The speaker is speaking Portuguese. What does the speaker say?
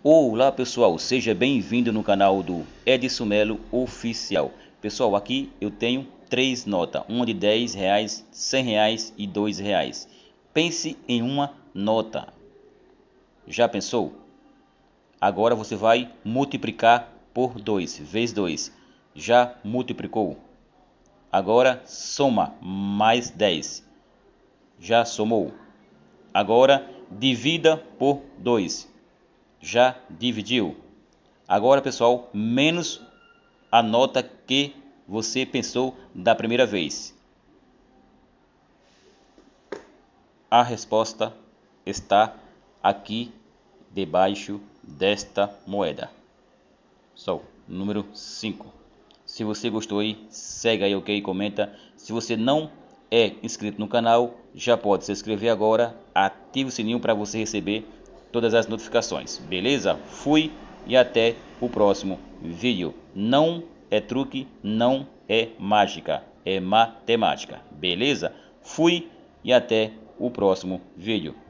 Olá pessoal, seja bem-vindo no canal do Edson Melo Oficial. Pessoal, aqui eu tenho três notas, uma de 10 reais, 100 reais e 2 reais. Pense em uma nota. Já pensou? Agora você vai multiplicar por 2, vezes 2. Já multiplicou? Agora soma mais 10. Já somou? Agora divida por 2 já dividiu. Agora, pessoal, menos a nota que você pensou da primeira vez. A resposta está aqui debaixo desta moeda. Sol, número 5. Se você gostou aí, segue aí, ok? Comenta. Se você não é inscrito no canal, já pode se inscrever agora. Ative o sininho para você receber todas as notificações. Beleza? Fui e até o próximo vídeo. Não é truque, não é mágica, é matemática. Beleza? Fui e até o próximo vídeo.